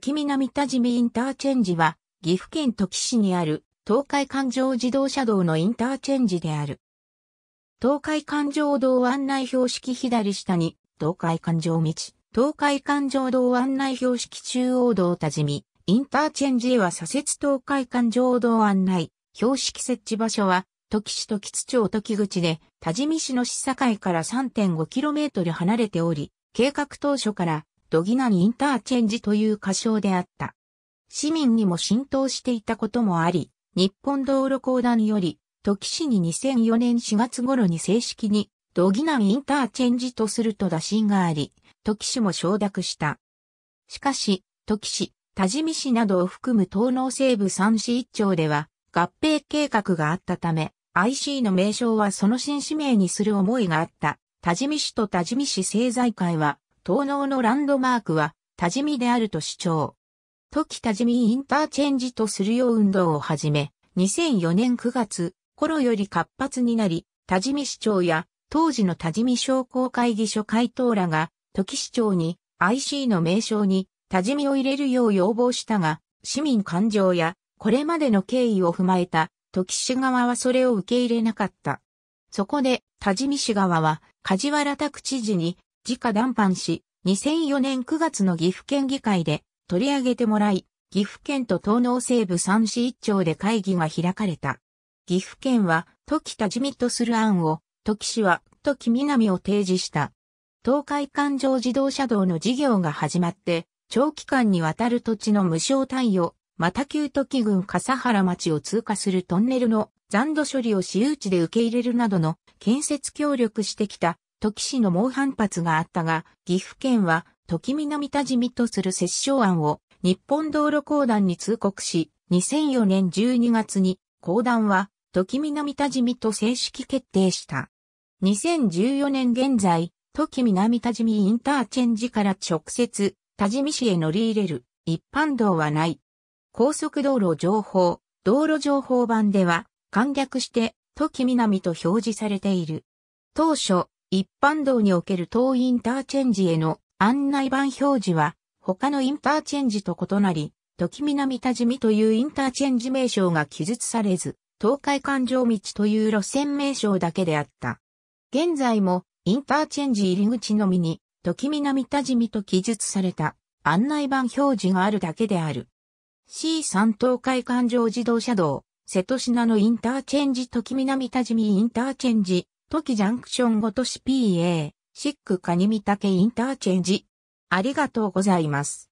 時南田島インターチェンジは、岐阜県時市にある東海環状自動車道のインターチェンジである。東海環状道案内標識左下に、東海環状道、東海環状道案内標識中央道田島、インターチェンジへは左折東海環状道案内、標識設置場所は、時市時津町時口で、田島市の市境から 3.5km 離れており、計画当初からドギナンインターチェンジという仮称であった。市民にも浸透していたこともあり、日本道路公団より、土市に2004年4月頃に正式に、ドギナンインターチェンジとすると打診があり、土市も承諾した。しかし、土市、多治見市などを含む東農西部三市一町では、合併計画があったため、IC の名称はその新市名にする思いがあった。多治見市と多治見市政財界は、東能のランドマークは、多治見であると主張。時多治見インターチェンジとするよう運動をはじめ、2004年9月、頃より活発になり、多治見市長や、当時の多治見商工会議所会頭らが、時市長に IC の名称に多治見を入れるよう要望したが、市民感情やこれまでの経緯を踏まえた時市側はそれを受け入れなかった。そこで多治見市側は梶原拓知事に自家談判し、2004年9月の岐阜県議会で取り上げてもらい、岐阜県と東農西部三市一町で会議が開かれた。岐阜県は、時田地味とする案を、時市は、時南を提示した。東海環状自動車道の事業が始まって、長期間にわたる土地の無償貸与、また旧時郡笠原町を通過するトンネルの残土処理を私有地で受け入れるなどの建設協力してきた時市の猛反発があったが、岐阜県は、時南田地味とする折衝案を、日本道路公団に通告し、2004年12月に、公団は、時南田地味と正式決定した。2014年現在、時南田地味インターチェンジから直接、田地味市へ乗り入れる、一般道はない。高速道路情報、道路情報版では、簡略して、時南と表示されている。当初、一般道における当インターチェンジへの案内板表示は、他のインターチェンジと異なり、時南田治見というインターチェンジ名称が記述されず、東海環状道という路線名称だけであった。現在も、インターチェンジ入り口のみに、時南田治見と記述された案内板表示があるだけである。C3 東海環状自動車道、瀬戸品のインターチェンジ時南田治見インターチェンジ、トキジャンクションごとし PA、シックカニミタケインターチェンジ。ありがとうございます。